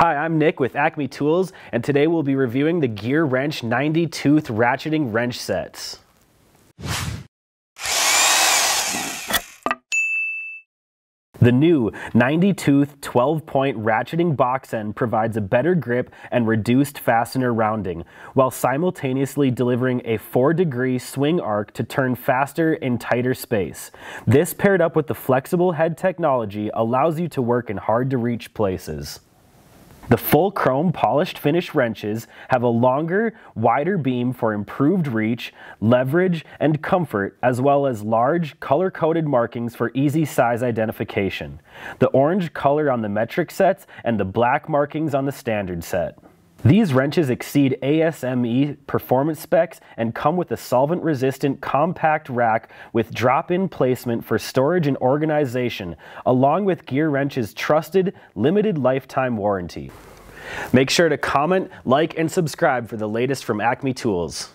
Hi, I'm Nick with Acme Tools, and today we'll be reviewing the Gear Wrench 90 tooth ratcheting wrench sets. The new 90 tooth 12 point ratcheting box end provides a better grip and reduced fastener rounding, while simultaneously delivering a 4 degree swing arc to turn faster in tighter space. This paired up with the flexible head technology allows you to work in hard to reach places. The full chrome polished finish wrenches have a longer, wider beam for improved reach, leverage, and comfort, as well as large, color-coded markings for easy size identification. The orange color on the metric sets and the black markings on the standard set. These wrenches exceed ASME performance specs and come with a solvent-resistant compact rack with drop-in placement for storage and organization, along with Gear Wrench's trusted, limited lifetime warranty. Make sure to comment, like, and subscribe for the latest from Acme Tools.